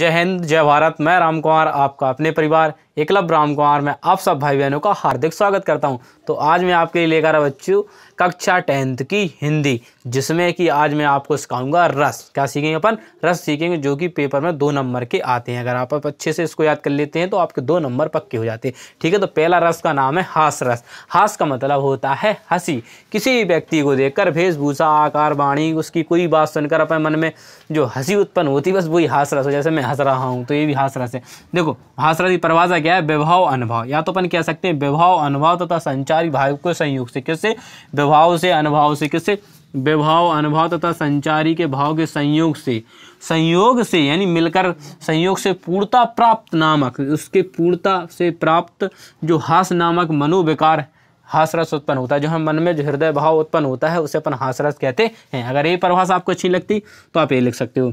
जय हिंद जय भारत मैं राम कुमार आपका अपने परिवार एकलब राम कुमार मैं आप सब भाई बहनों का हार्दिक स्वागत करता हूं तो आज मैं आपके लिए लेकर आया बच्चों कक्षा टेंथ की हिंदी जिसमें कि आज मैं आपको सिखाऊंगा रस क्या सीखेंगे अपन रस सीखेंगे जो कि पेपर में दो नंबर के आते हैं अगर आप अच्छे से इसको याद कर लेते हैं तो आपके दो नंबर पक्के हो जाते हैं ठीक है तो पहला रस का नाम है हास रस हास का मतलब होता है हंसी किसी व्यक्ति को देखकर वेशभूषा आकार वाणी उसकी कोई बात सुनकर अपने मन में जो हंसी उत्पन्न होती है बस वही हास रस हो जैसे मैं हंस रहा हूँ तो ये भी हास रस है देखो हास रस की परवाजा क्या है विभाव अनुभव या तो अपन कह सकते हैं विभाव अनुभव तथा संचारी भाव के संयुक्त से किससे विभाव अभाव से अनुभाव से किससे विभाव अनुभव तथा संचारी के भाव के संयोग से संयोग से यानी मिलकर संयोग से पूर्णता प्राप्त नामक उसके पूर्णता से प्राप्त जो हास नामक मनोविकार हासरस उत्पन्न होता है जो हम मन में जो हृदय भाव उत्पन्न होता है उसे अपन हासरस कहते हैं अगर ये परिभाषा आपको अच्छी लगती तो आप ये लिख सकते हो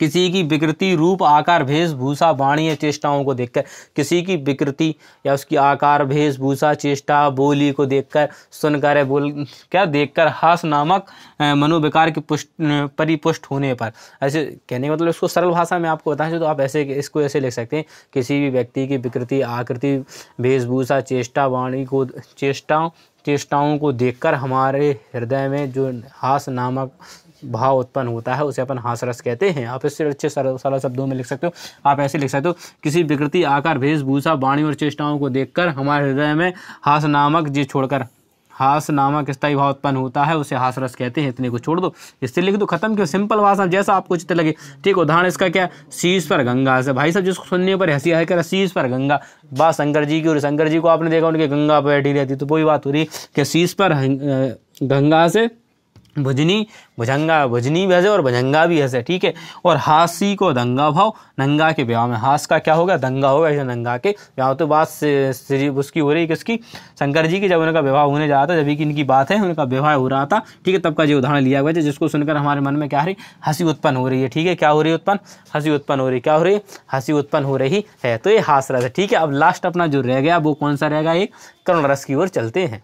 किसी की विकृति रूप आकार भेषभूषा वाणी या चेष्टाओं को देखकर किसी की विकृति या उसकी आकार भेषभूषा चेष्टा बोली को देखकर सुनकर बोल क्या देखकर हास नामक मनोविकार की पुष्ट परिपुष्ट होने पर ऐसे कहने का मतलब इसको सरल भाषा में आपको बता तो आप ऐसे इसको ऐसे लिख सकते हैं किसी भी व्यक्ति की विकृति आकृति वेशभूषा चेष्टा वाणी को चेष्टाओं चेष्टाओं को देखकर हमारे हृदय में जो हास नामक भाव उत्पन्न होता है उसे अपन हासरस कहते हैं आप इससे अच्छे सरल शब्दों में लिख सकते हो आप ऐसे लिख सकते हो किसी विकृति आकार वेशभूषा वाणी और चेष्टाओं को देखकर हमारे हृदय में हास नामक जी छोड़कर हास नामक स्थायी भाव उत्पन्न होता है उसे हास रस कहते हैं इतने को छोड़ दो इससे लिख दो खत्म क्यों सिंपल भाषा जैसा आपको चित्र लगे ठीक उदाहरण इसका क्या शीश पर गंगा से भाई साहब जिसको सुनने पर हंसी आया कर शीश पर गंगा बात शंकर जी की और शंकर जी को आपने देखा उनके गंगा पर बैठी रहती तो वही बात हो रही कि शीश पर गंगा से भुजनी भुजंगा भुजनी भी हंसे और भुजंगा भी हंसे ठीक है और हासी को दंगा भाव नंगा के ब्याह में हास का क्या होगा दंगा होगा ऐसे नंगा के ब्याह तो बात श्री उसकी हो रही किसकी शंकर जी की जब उनका विवाह होने जा रहा था जब कि इनकी बात है उनका विवाह हो रहा था ठीक है तब का जो उदाहरण लिया हुआ है जिसको सुनकर हमारे मन में क्या हो रही हंसी उत्पन्न हो रही है ठीक है क्या हो रही है उत्पन्न हंसी उत्पन्न हो रही क्या हो रही है हंसी उत्पन्न हो रही है तो ये हास रस है ठीक है अब लास्ट अपना जो रह गया वो कौन सा रहेगा ये करुण रस की ओर चलते हैं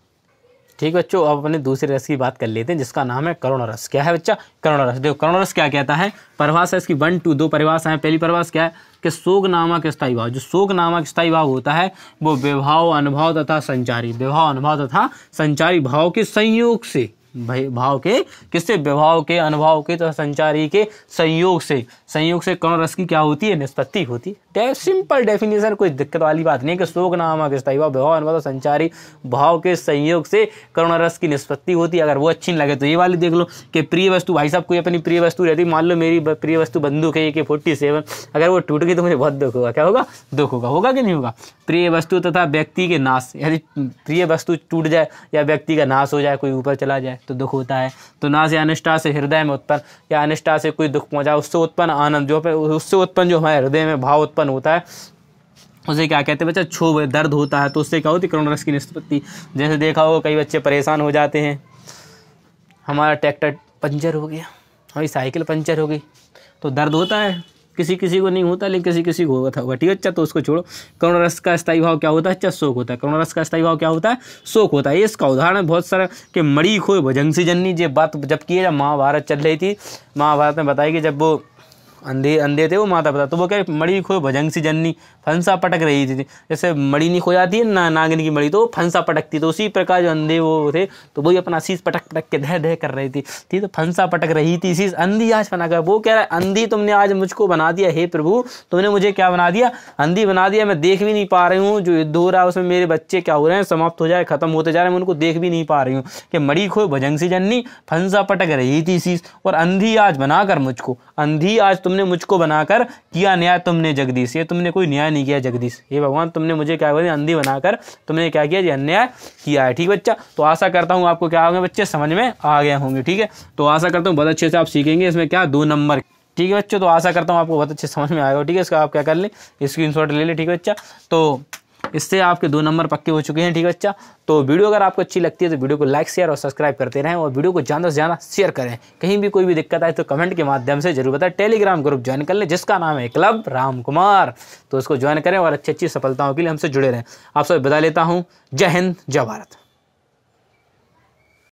ठीक बच्चों अब अपने दूसरे रस की बात कर लेते हैं जिसका नाम है करुण रस क्या है बच्चा करुण रस देखो करुण रस क्या कहता है परिभाषा इसकी वन टू दो परिभाषा है पहली परिभाषा क्या है कि शोक नामक स्थायी भाव जो शोक नामक स्थायी भाव होता है वो विभाव अनुभव तथा संचारी विभाव अनुभव तथा संचारी भाव के संयोग से भाव के किससे विभाव के अनुभव के तथा तो संचारी के संयोग से संयोग से कण रस की क्या होती है निष्पत्ति होती है सिंपल डेफिनेशन कोई दिक्कत वाली बात नहीं है कि शोक नामा किस्ता विभाव विभाव अनुभव संचारी भाव के संयोग से कर्ण रस की निष्पत्ति होती है अगर वो अच्छी लगे तो ये वाली देख लो कि प्रिय वस्तु भाई साहब कोई अपनी प्रिय वस्तु रहती मान लो मेरी प्रिय वस्तु बंदूक है के फोर्टी सेवन अगर वो टूट गई तो मुझे बहुत दुख होगा क्या होगा दुख होगा होगा कि नहीं होगा प्रिय वस्तु तथा व्यक्ति के नाश यदि प्रिय वस्तु टूट जाए या व्यक्ति का नाश हो जाए कोई ऊपर चला जाए तो दुख होता है तो ना से अनिष्ठा से हृदय में उत्पन्न या अनिष्टा से कोई दुख पहुँचा उससे उत्पन्न आनंद जो उससे उत्पन्न जो हमारे हृदय में भाव उत्पन्न होता है उसे क्या कहते हैं बच्चा क्षोभ दर्द होता है तो उससे क्या होती है रस की निष्पत्ति जैसे देखा होगा कई बच्चे परेशान हो जाते हैं हमारा ट्रैक्टर पंचर हो गया हमारी साइकिल पंचर हो गई तो दर्द होता है किसी किसी को नहीं होता लेकिन किसी किसी को होता होगा ठीक है अच्छा तो उसको छोड़ो करुण रस का स्थायी भाव क्या होता है अच्छा शोक होता है करुण रस का स्थायी भाव क्या होता है शोक होता है इसका उदाहरण बहुत सारा कि खो खोए भजंसी जननी ये बात जबकि महाभारत चल रही थी महाभारत में बताया कि जब वो अंधे अंधे थे वो माता पिता तो वो क्या मड़ी खोए भजंग सी जननी फंसा पटक रही थी जैसे मड़ी नहीं खो जाती है ना नागिन की मड़ी तो फंसा पटकती तो उसी प्रकार जो अंधे वो थे तो वही अपना शीश पटक पटक के दह दह कर रही थी ठीक तो फंसा पटक रही थी शीश अंधी आज बनाकर वो कह रहा है अंधी तुमने आज मुझको बना दिया हे प्रभु तुमने मुझे क्या बना दिया अंधी बना दिया मैं देख भी नहीं पा रही हूँ जो युद्ध हो रहा है उसमें मेरे बच्चे क्या हो रहे हैं समाप्त हो जाए खत्म होते जा रहे हैं मैं उनको देख भी नहीं पा रही हूँ कि मड़ी खोए भजंग सी जननी फंसा पटक रही थी शीश और अंधी आज बनाकर मुझको अंधी आज तुमने मुझको बनाकर किया न्याय तुमने जगदीश ये तुमने कोई न्याय नहीं किया जगदीश ये भगवान तुमने मुझे क्या बोले अंधी बनाकर तुमने क्या किया ये अन्याय किया है ठीक बच्चा तो आशा करता हूँ आपको क्या होंगे बच्चे समझ में आ गए होंगे ठीक है तो आशा करता हूँ बहुत अच्छे से आप सीखेंगे इसमें क्या दो नंबर ठीक है बच्चों तो आशा करता हूँ आपको बहुत अच्छे समझ में आएगा ठीक है इसका आप क्या कर लें स्क्रीन ले लें ठीक है बच्चा तो इससे आपके दो नंबर पक्के हो चुके हैं ठीक है अच्छा तो वीडियो अगर आपको अच्छी लगती है तो वीडियो को लाइक शेयर और सब्सक्राइब करते रहें और वीडियो को ज़्यादा से ज़्यादा शेयर करें कहीं भी कोई भी दिक्कत आए तो कमेंट के माध्यम से जरूर बताएं टेलीग्राम ग्रुप ज्वाइन कर लें जिसका नाम है क्लब राम कुमार तो उसको ज्वाइन करें और अच्छी अच्छी सफलताओं के लिए हमसे जुड़े रहें आप सब बता लेता हूँ जय हिंद जय भारत